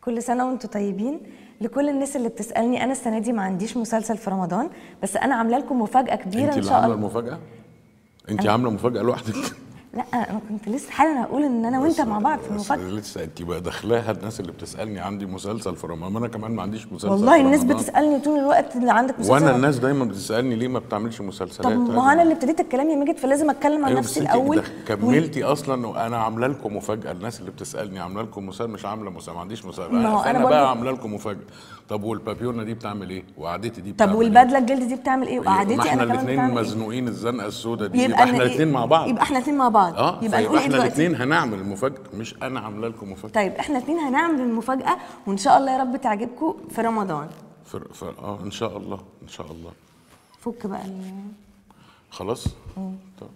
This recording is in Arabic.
كل سنه وانتم طيبين لكل الناس اللي بتسالني انا السنه دي ما عنديش مسلسل في رمضان بس انا عامله لكم مفاجاه كبيره ان شاء الله انت اللي عامله المفاجاه انت عامله مفاجاه لوحدك لا انا كنت لسه حالا هقول ان انا وانت مع بعض في المفاجاه لسه انت بقى داخلاها الناس اللي بتسالني عندي مسلسل في رمضان انا كمان ما عنديش مسلسل والله الناس بتسالني طول الوقت اللي عندك مسلسل وانا الناس دايما بتسالني ليه ما بتعملش مسلسلات طب ما طيب. انا اللي ابتديت الكلام يا ماجد فلازم اتكلم عن أيوة نفسي الاول كملتي و... اصلا وانا عامله لكم مفاجاه الناس اللي بتسالني عامله لكم مسلسل مش عامله مسلسل ما عنديش مسلسل انا, أنا بقى عامله لكم مفاجاه طب والبابيونه دي بتعمل ايه وقعدتي دي بتعمل طب إيه؟ والبدله الجلد دي بتعمل ايه وقعدتي انا كمان احنا الاثنين إيه؟ مزنوقين الزنقه السوداء دي يبقى احنا الاثنين مع بعض يبقى احنا الاثنين مع بعض بعض آه. يبقى طيب نقول احنا الاثنين هنعمل المفاجاه مش انا عامله لكم مفاجاه طيب احنا الاثنين هنعمل المفاجاه وان شاء الله يا رب تعجبكم في رمضان في ر... ف... اه ان شاء الله ان شاء الله فك بقى خلاص طب